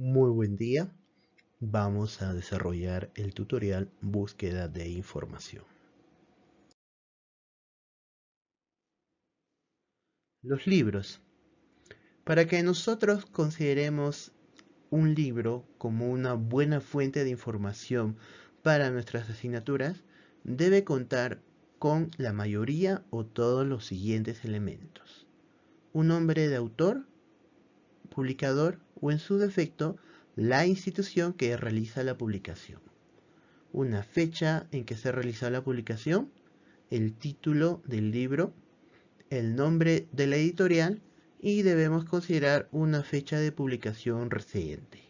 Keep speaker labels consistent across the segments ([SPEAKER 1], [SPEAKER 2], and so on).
[SPEAKER 1] Muy buen día. Vamos a desarrollar el tutorial búsqueda de información. Los libros. Para que nosotros consideremos un libro como una buena fuente de información para nuestras asignaturas, debe contar con la mayoría o todos los siguientes elementos. Un nombre de autor, publicador, o en su defecto la institución que realiza la publicación. Una fecha en que se realizó la publicación, el título del libro, el nombre de la editorial y debemos considerar una fecha de publicación reciente.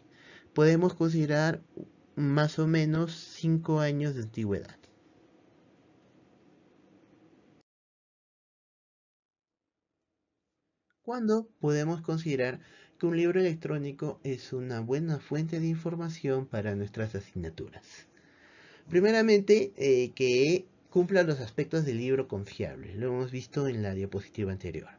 [SPEAKER 1] Podemos considerar más o menos 5 años de antigüedad. ¿Cuándo podemos considerar que un libro electrónico es una buena fuente de información para nuestras asignaturas. Primeramente, eh, que cumpla los aspectos del libro confiable. Lo hemos visto en la diapositiva anterior.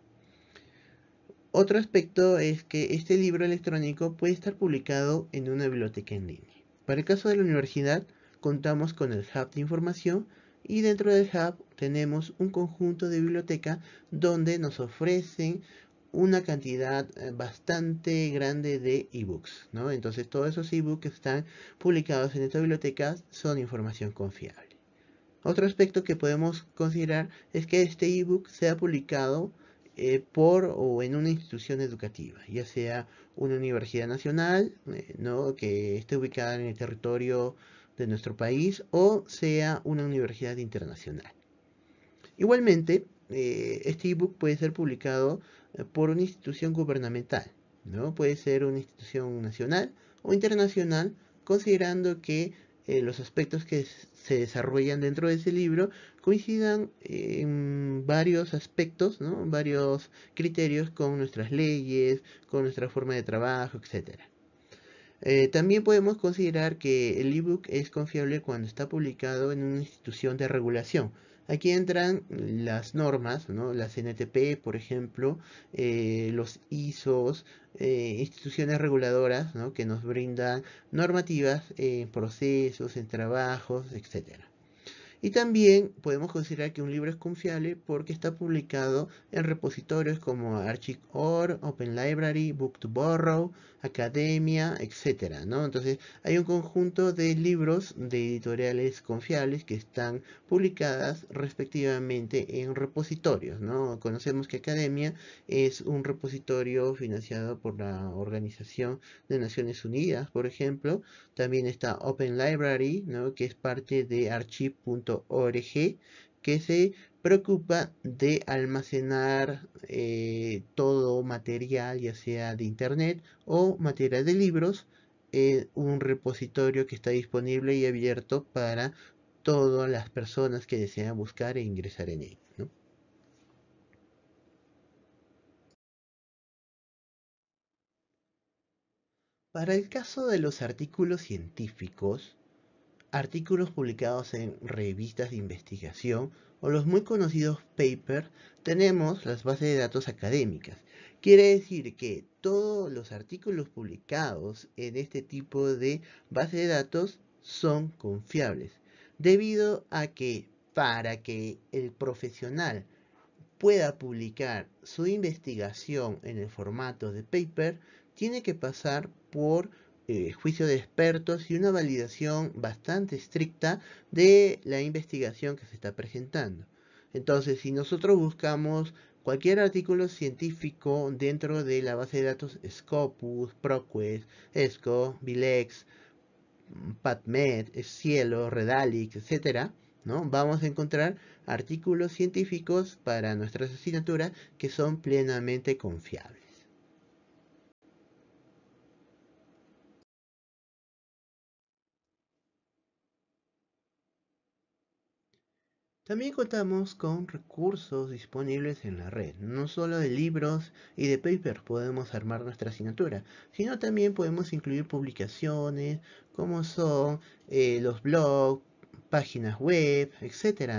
[SPEAKER 1] Otro aspecto es que este libro electrónico puede estar publicado en una biblioteca en línea. Para el caso de la universidad, contamos con el hub de información y dentro del hub tenemos un conjunto de biblioteca donde nos ofrecen una cantidad eh, bastante grande de ebooks, ¿no? Entonces todos esos ebooks que están publicados en esta biblioteca son información confiable. Otro aspecto que podemos considerar es que este ebook sea publicado eh, por o en una institución educativa, ya sea una universidad nacional, eh, ¿no? que esté ubicada en el territorio de nuestro país, o sea una universidad internacional. Igualmente, este ebook puede ser publicado por una institución gubernamental, ¿no? Puede ser una institución nacional o internacional, considerando que eh, los aspectos que se desarrollan dentro de ese libro coincidan eh, en varios aspectos, ¿no? varios criterios con nuestras leyes, con nuestra forma de trabajo, etc. Eh, también podemos considerar que el ebook es confiable cuando está publicado en una institución de regulación, Aquí entran las normas, ¿no? las NTP, por ejemplo, eh, los ISOs, eh, instituciones reguladoras que nos brindan normativas en eh, procesos, en trabajos, etcétera. Y también podemos considerar que un libro es confiable porque está publicado en repositorios como Archive.org, Open Library, Book to Borrow, Academia, etc. ¿no? Entonces hay un conjunto de libros de editoriales confiables que están publicadas respectivamente en repositorios. ¿no? Conocemos que Academia es un repositorio financiado por la Organización de Naciones Unidas, por ejemplo. También está Open Library, ¿no? que es parte de archive.org .org que se preocupa de almacenar eh, todo material, ya sea de internet o material de libros, en un repositorio que está disponible y abierto para todas las personas que desean buscar e ingresar en él. Para el caso de los artículos científicos, artículos publicados en revistas de investigación o los muy conocidos papers, tenemos las bases de datos académicas. Quiere decir que todos los artículos publicados en este tipo de bases de datos son confiables, debido a que para que el profesional pueda publicar su investigación en el formato de paper, tiene que pasar por eh, juicio de expertos y una validación bastante estricta de la investigación que se está presentando. Entonces, si nosotros buscamos cualquier artículo científico dentro de la base de datos Scopus, ProQuest, ESCO, Bilex, PubMed, Cielo, Redalix, etc., ¿no? Vamos a encontrar artículos científicos para nuestras asignaturas que son plenamente confiables. También contamos con recursos disponibles en la red, no solo de libros y de papers podemos armar nuestra asignatura, sino también podemos incluir publicaciones como son eh, los blogs, páginas web, etc.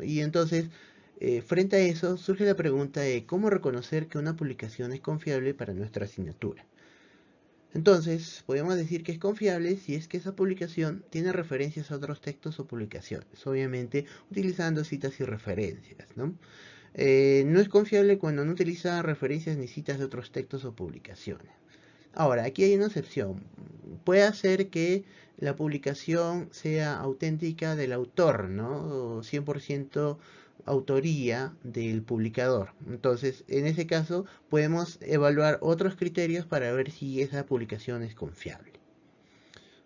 [SPEAKER 1] Y entonces, eh, frente a eso, surge la pregunta de cómo reconocer que una publicación es confiable para nuestra asignatura. Entonces, podemos decir que es confiable si es que esa publicación tiene referencias a otros textos o publicaciones, obviamente utilizando citas y referencias, ¿no? Eh, no es confiable cuando no utiliza referencias ni citas de otros textos o publicaciones. Ahora, aquí hay una excepción. Puede hacer que la publicación sea auténtica del autor, ¿no? 100% autoría del publicador. Entonces, en ese caso, podemos evaluar otros criterios para ver si esa publicación es confiable.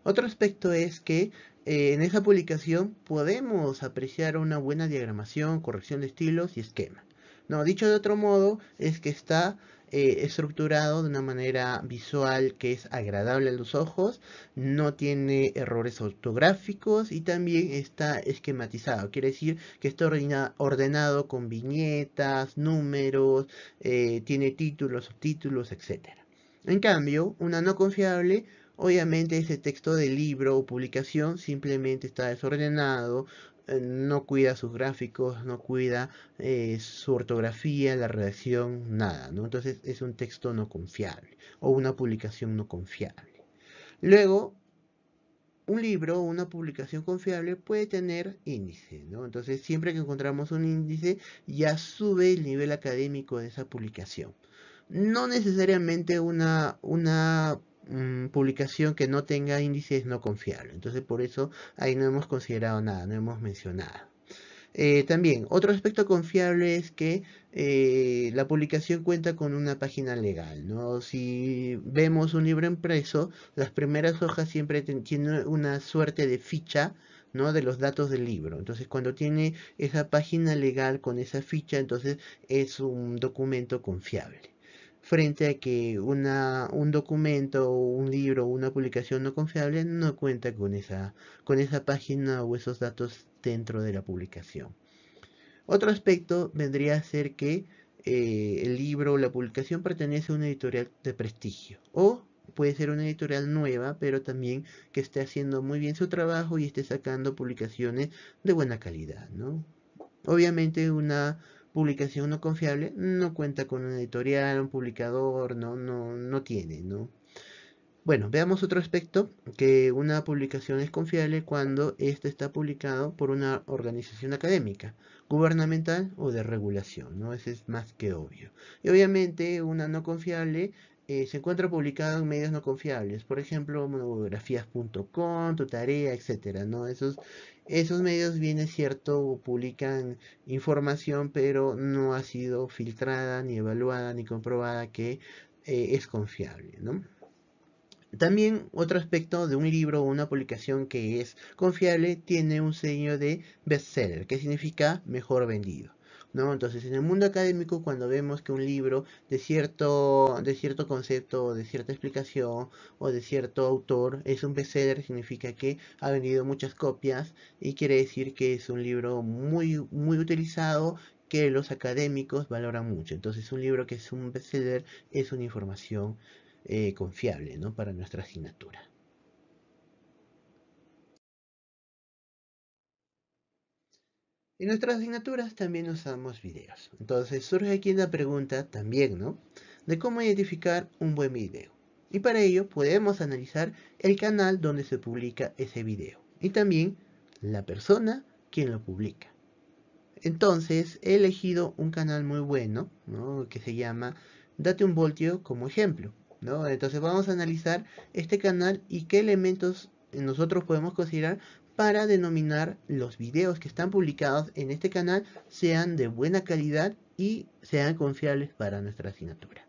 [SPEAKER 1] Otro aspecto es que eh, en esa publicación podemos apreciar una buena diagramación, corrección de estilos y esquema. No, dicho de otro modo, es que está eh, estructurado de una manera visual que es agradable a los ojos, no tiene errores ortográficos y también está esquematizado. Quiere decir que está ordenado con viñetas, números, eh, tiene títulos, subtítulos, etc. En cambio, una no confiable Obviamente ese texto de libro o publicación simplemente está desordenado, eh, no cuida sus gráficos, no cuida eh, su ortografía, la redacción, nada, ¿no? Entonces es un texto no confiable o una publicación no confiable. Luego, un libro o una publicación confiable puede tener índice, ¿no? Entonces siempre que encontramos un índice ya sube el nivel académico de esa publicación. No necesariamente una, una Mm, publicación que no tenga índices no confiable. Entonces por eso ahí no hemos considerado nada, no hemos mencionado. Eh, también, otro aspecto confiable es que eh, la publicación cuenta con una página legal. ¿no? Si vemos un libro impreso, las primeras hojas siempre tienen una suerte de ficha ¿no? de los datos del libro. Entonces, cuando tiene esa página legal con esa ficha, entonces es un documento confiable frente a que un documento, un libro, una publicación no confiable no cuenta con esa, con esa página o esos datos dentro de la publicación. Otro aspecto vendría a ser que eh, el libro o la publicación pertenece a una editorial de prestigio o puede ser una editorial nueva, pero también que esté haciendo muy bien su trabajo y esté sacando publicaciones de buena calidad, Obviamente una publicación no confiable no cuenta con un editorial, un publicador, no, no, no tiene, ¿no? Bueno, veamos otro aspecto, que una publicación es confiable cuando éste está publicado por una organización académica, gubernamental o de regulación, ¿no? Ese es más que obvio. Y obviamente una no confiable eh, se encuentra publicado en medios no confiables, por ejemplo, monografías.com, tu tarea, etcétera, ¿no? Esos, esos medios, bien es cierto, publican información, pero no ha sido filtrada, ni evaluada, ni comprobada que eh, es confiable, También otro aspecto de un libro o una publicación que es confiable tiene un sello de bestseller, que significa mejor vendido. Entonces, en el mundo académico, cuando vemos que un libro de cierto, de cierto concepto, de cierta explicación o de cierto autor es un bestseller, significa que ha vendido muchas copias y quiere decir que es un libro muy, muy utilizado que los académicos valoran mucho. Entonces, un libro que es un bestseller es una información eh, confiable, Para nuestra asignatura. En nuestras asignaturas también usamos videos. Entonces surge aquí la pregunta también, ¿no? De cómo identificar un buen video. Y para ello podemos analizar el canal donde se publica ese video. Y también la persona quien lo publica. Entonces he elegido un canal muy bueno, ¿no? Que se llama Date un Voltio como ejemplo. ¿no? Entonces vamos a analizar este canal y qué elementos nosotros podemos considerar para denominar los videos que están publicados en este canal sean de buena calidad y sean confiables para nuestra asignatura.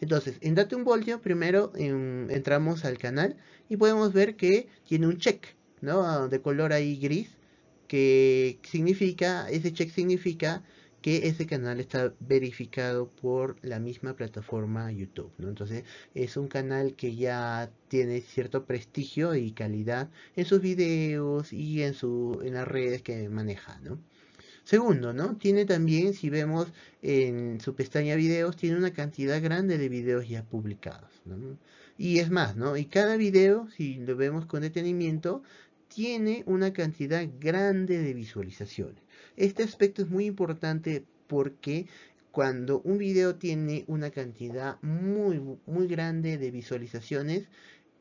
[SPEAKER 1] Entonces, en Date un Voltio, primero em, entramos al canal y podemos ver que tiene un check, ¿no? Ah, de color ahí gris, que significa, ese check significa que ese canal está verificado por la misma plataforma YouTube, ¿no? Entonces es un canal que ya tiene cierto prestigio y calidad en sus videos y en, su, en las redes que maneja, ¿no? Segundo, ¿no? Tiene también, si vemos en su pestaña videos, tiene una cantidad grande de videos ya publicados, ¿no? Y es más, ¿no? Y cada video, si lo vemos con detenimiento, tiene una cantidad grande de visualizaciones. Este aspecto es muy importante porque cuando un video tiene una cantidad muy, muy grande de visualizaciones,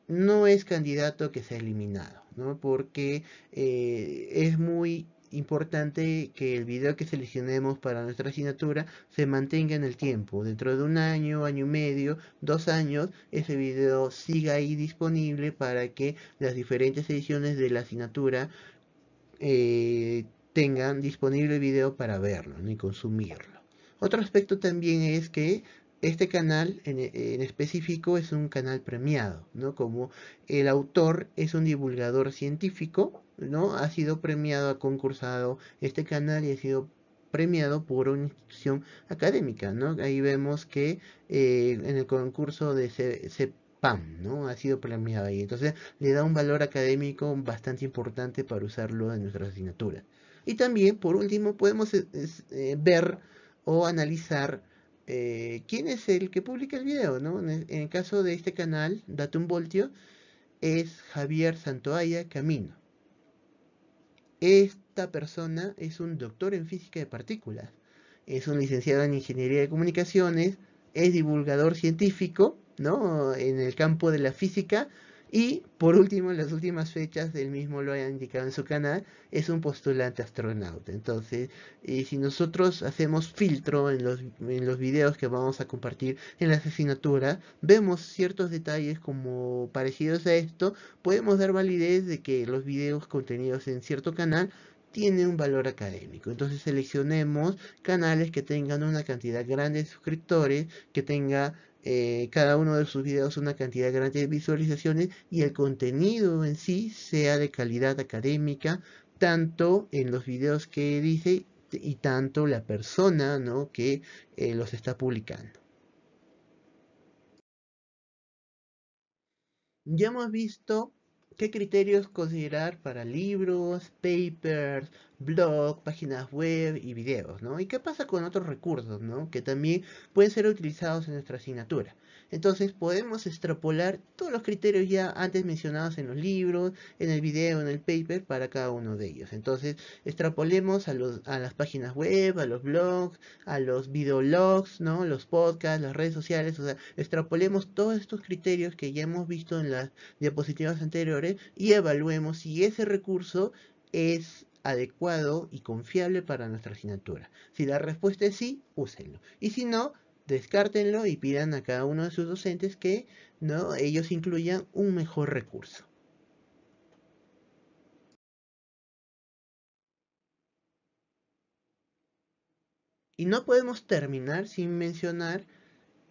[SPEAKER 1] no es candidato que sea eliminado, ¿no? Porque eh, es muy importante que el video que seleccionemos para nuestra asignatura se mantenga en el tiempo. Dentro de un año, año y medio, dos años, ese video siga ahí disponible para que las diferentes ediciones de la asignatura eh, tengan disponible el video para verlo y consumirlo. Otro aspecto también es que este canal en, específico es un canal premiado, ¿no? Como el autor es un divulgador científico, ¿no? Ha sido premiado, ha concursado este canal y ha sido premiado por una institución académica, Ahí vemos que eh, en el concurso de CEPAM, ¿no? Ha sido premiado ahí. Entonces le da un valor académico bastante importante para usarlo en nuestra asignatura. Y también, por último, podemos eh, eh, ver o analizar eh, quién es el que publica el video, ¿no? En el caso de este canal, un Voltio, es Javier Santoaya Camino. Esta persona es un doctor en física de partículas, es un licenciado en ingeniería de comunicaciones, es divulgador científico, ¿no? En el campo de la física, y por último, en las últimas fechas del mismo lo ha indicado en su canal, es un postulante astronauta. Entonces, si nosotros hacemos filtro en los, en los videos que vamos a compartir en la asignatura, vemos ciertos detalles como parecidos a esto, podemos dar validez de que los videos contenidos en cierto canal tienen un valor académico. Entonces seleccionemos canales que tengan una cantidad grande de suscriptores, que tenga eh, cada uno de sus videos una cantidad grande de visualizaciones y el contenido en sí sea de calidad académica, tanto en los videos que dice y tanto la persona que eh, los está publicando. Ya hemos visto qué criterios considerar para libros, papers, blog, páginas web y videos, ¿no? ¿Y qué pasa con otros recursos, ¿no? Que también pueden ser utilizados en nuestra asignatura. Entonces podemos extrapolar todos los criterios ya antes mencionados en los libros, en el video, en el paper, para cada uno de ellos. Entonces extrapolemos a, los, a las páginas web, a los blogs, a los videologs, ¿no? Los podcasts, las redes sociales, o sea, extrapolemos todos estos criterios que ya hemos visto en las diapositivas anteriores y evaluemos si ese recurso es adecuado y confiable para nuestra asignatura? Si la respuesta es sí, úsenlo. Y si no, descártenlo y pidan a cada uno de sus docentes que ¿no? ellos incluyan un mejor recurso. Y no podemos terminar sin mencionar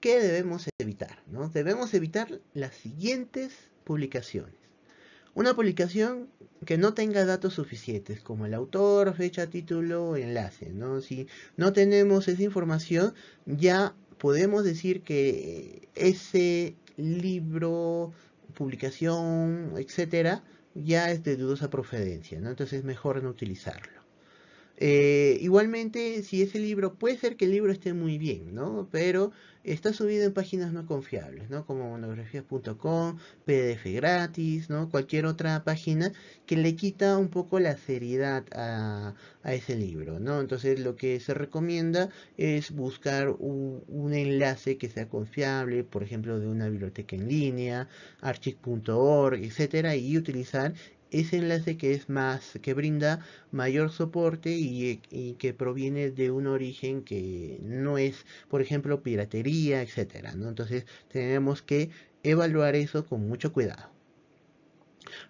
[SPEAKER 1] qué debemos evitar. ¿no? Debemos evitar las siguientes publicaciones. Una publicación que no tenga datos suficientes, como el autor, fecha, título, enlace, ¿no? Si no tenemos esa información, ya podemos decir que ese libro, publicación, etcétera, ya es de dudosa procedencia, ¿no? Entonces es mejor no utilizarlo. Eh, igualmente, si ese libro, puede ser que el libro esté muy bien, ¿no? Pero está subido en páginas no confiables, ¿no? Como monografías.com, PDF gratis, ¿no? Cualquier otra página que le quita un poco la seriedad a, ese libro, ¿no? Entonces, lo que se recomienda es buscar un, enlace que sea confiable, por ejemplo, de una biblioteca en línea, archic.org, etcétera, y utilizar ese enlace que es más, que brinda mayor soporte y, que proviene de un origen que no es, por ejemplo, piratería, etcétera, Entonces tenemos que evaluar eso con mucho cuidado.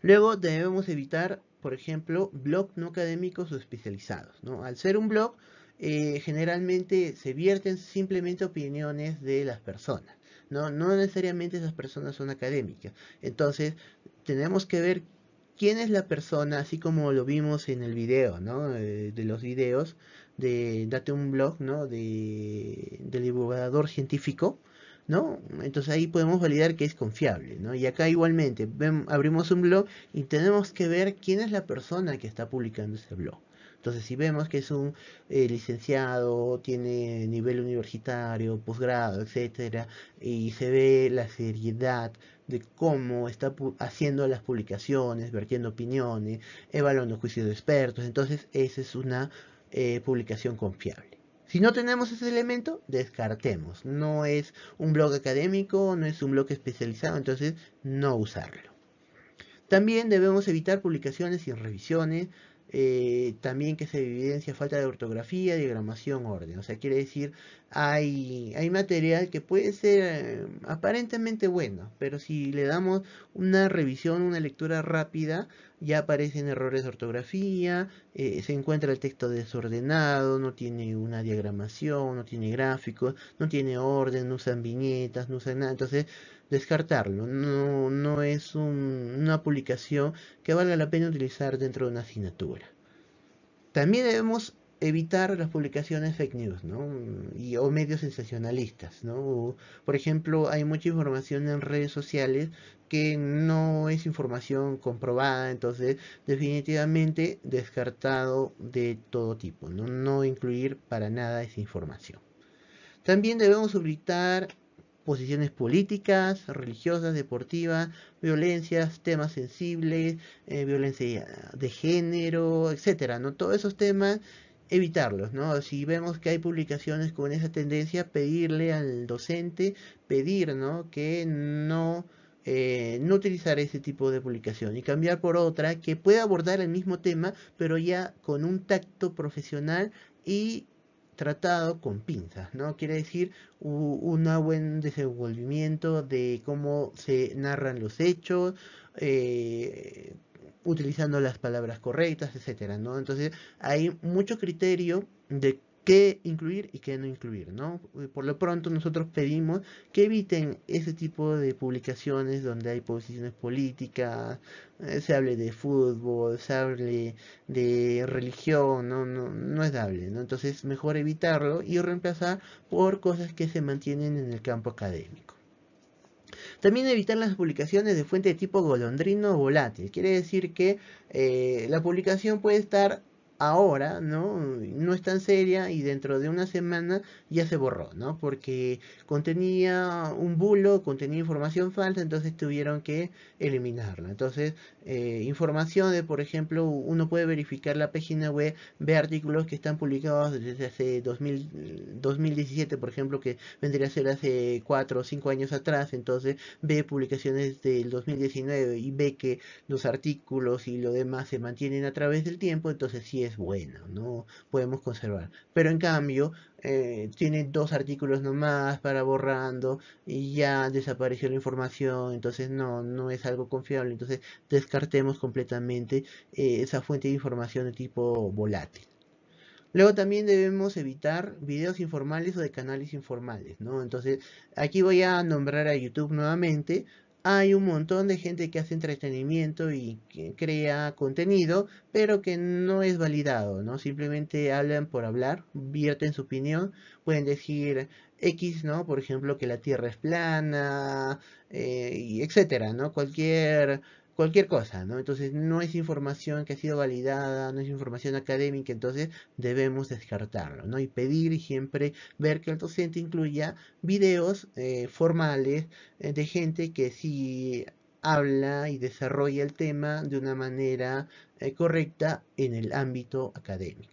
[SPEAKER 1] Luego debemos evitar, por ejemplo, blogs no académicos o especializados. Al ser un blog, eh, generalmente se vierten simplemente opiniones de las personas. no necesariamente esas personas son académicas. Entonces, tenemos que ver quién es la persona, así como lo vimos en el video, ¿no? Eh, de, los videos, de date un blog, ¿no? De, del divulgador científico, ¿no? Entonces ahí podemos validar que es confiable, ¿no? Y acá igualmente, abrimos un blog y tenemos que ver quién es la persona que está publicando ese blog. Entonces, si vemos que es un eh, licenciado, tiene nivel universitario, posgrado, etcétera, y se ve la seriedad de cómo está haciendo las publicaciones, vertiendo opiniones, evaluando juicios de expertos, entonces esa es una eh, publicación confiable. Si no tenemos ese elemento, descartemos. No es un blog académico, no es un blog especializado, entonces no usarlo. También debemos evitar publicaciones sin revisiones, eh, también que se evidencia falta de ortografía, diagramación, orden. O sea, quiere decir, hay, hay material que puede ser eh, aparentemente bueno, pero si le damos una revisión, una lectura rápida, ya aparecen errores de ortografía, eh, se encuentra el texto desordenado, no tiene una diagramación, no tiene gráficos, no tiene orden, no usan viñetas, no usan nada. Entonces, descartarlo. No, es una publicación que valga la pena utilizar dentro de una asignatura. También debemos evitar las publicaciones fake news y, o medios sensacionalistas. Por ejemplo, hay mucha información en redes sociales que no es información comprobada, entonces definitivamente descartado de todo tipo, no, no incluir para nada esa información. También debemos evitar posiciones políticas, religiosas, deportivas, violencias, temas sensibles, eh, violencia de género, etcétera, ¿no? Todos esos temas evitarlos, ¿no? Si vemos que hay publicaciones con esa tendencia, pedirle al docente, pedir, ¿no? Que no, eh, no utilizar ese tipo de publicación y cambiar por otra que pueda abordar el mismo tema, pero ya con un tacto profesional y tratado con pinzas, ¿no? Quiere decir un buen desenvolvimiento de cómo se narran los hechos, eh, utilizando las palabras correctas, etcétera, ¿no? Entonces hay mucho criterio de qué incluir y qué no incluir, ¿no? Eh, por lo pronto nosotros pedimos que eviten ese tipo de publicaciones donde hay posiciones políticas, eh, se hable de fútbol, se hable de religión, no, no, es dable, ¿no? Entonces mejor evitarlo y reemplazar por cosas que se mantienen en el campo académico. También evitar las publicaciones de fuente de tipo golondrino o volátil. Quiere decir que eh, la publicación puede estar ahora, ¿no? No es tan seria y dentro de una semana ya se borró, ¿no? Porque contenía un bulo, contenía información falsa, entonces tuvieron que eliminarla. Entonces, eh, información de, por ejemplo, uno puede verificar la página web, ve artículos que están publicados desde hace 2000, 2017, por ejemplo, que vendría a ser hace 4 o 5 años atrás, entonces ve publicaciones del 2019 y ve que los artículos y lo demás se mantienen a través del tiempo, entonces sí es bueno, no podemos conservar. Pero en cambio, eh, tiene dos artículos nomás para borrando y ya desapareció la información, entonces no, no es algo confiable. Entonces descartemos completamente eh, esa fuente de información de tipo volátil. Luego también debemos evitar videos informales o de canales informales, ¿no? Entonces, aquí voy a nombrar a YouTube nuevamente hay un montón de gente que hace entretenimiento y que crea contenido, pero que no es validado, ¿no? Simplemente hablan por hablar, vierten su opinión, pueden decir X, ¿no? Por ejemplo, que la Tierra es plana, eh, y etcétera, ¿no? Cualquier cualquier cosa, ¿no? Entonces no es información que ha sido validada, no es información académica, entonces debemos descartarlo, ¿no? Y pedir siempre ver que el docente incluya videos eh, formales eh, de gente que sí habla y desarrolla el tema de una manera eh, correcta en el ámbito académico.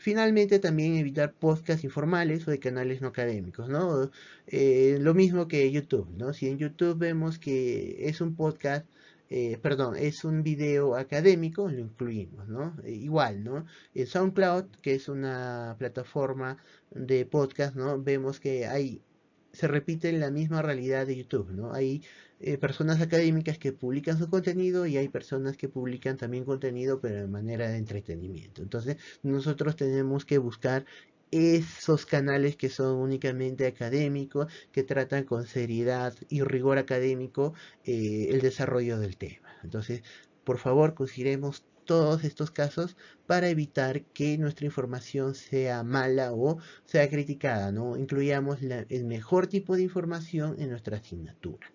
[SPEAKER 1] Finalmente, también evitar podcasts informales o de canales no académicos, ¿no? lo mismo que YouTube, ¿no? Si en YouTube vemos que es un podcast eh, perdón, es un video académico, lo incluimos, ¿no? Eh, igual, ¿no? En SoundCloud, que es una plataforma de podcast, ¿no? Vemos que hay, se repite la misma realidad de YouTube, ¿no? Hay eh, personas académicas que publican su contenido y hay personas que publican también contenido pero de manera de entretenimiento. Entonces nosotros tenemos que buscar esos canales que son únicamente académicos, que tratan con seriedad y rigor académico eh, el desarrollo del tema. Entonces, por favor, consideremos todos estos casos para evitar que nuestra información sea mala o sea criticada, ¿no? Incluyamos el mejor tipo de información en nuestra asignatura.